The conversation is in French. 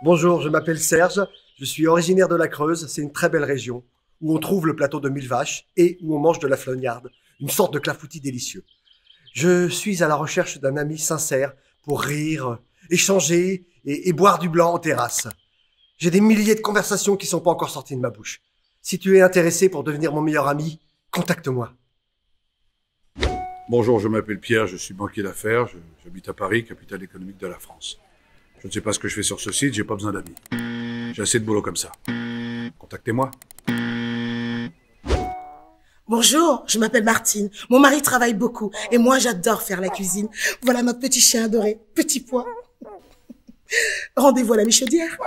Bonjour, je m'appelle Serge, je suis originaire de la Creuse, c'est une très belle région où on trouve le plateau de mille vaches et où on mange de la flognarde, une sorte de clafoutis délicieux. Je suis à la recherche d'un ami sincère pour rire, échanger et, boire du blanc en terrasse. J'ai des milliers de conversations qui ne sont pas encore sorties de ma bouche. Si tu es intéressé pour devenir mon meilleur ami, contacte-moi. Bonjour, je m'appelle Pierre, je suis banquier d'affaires, j'habite à Paris, capitale économique de la France. Je ne sais pas ce que je fais sur ce site, j'ai pas besoin d'amis. J'ai assez de boulot comme ça. Contactez-moi. Bonjour, je m'appelle Martine. Mon mari travaille beaucoup et moi j'adore faire la cuisine. Voilà notre petit chien adoré, petit pois. Rendez-vous à la Michaudière.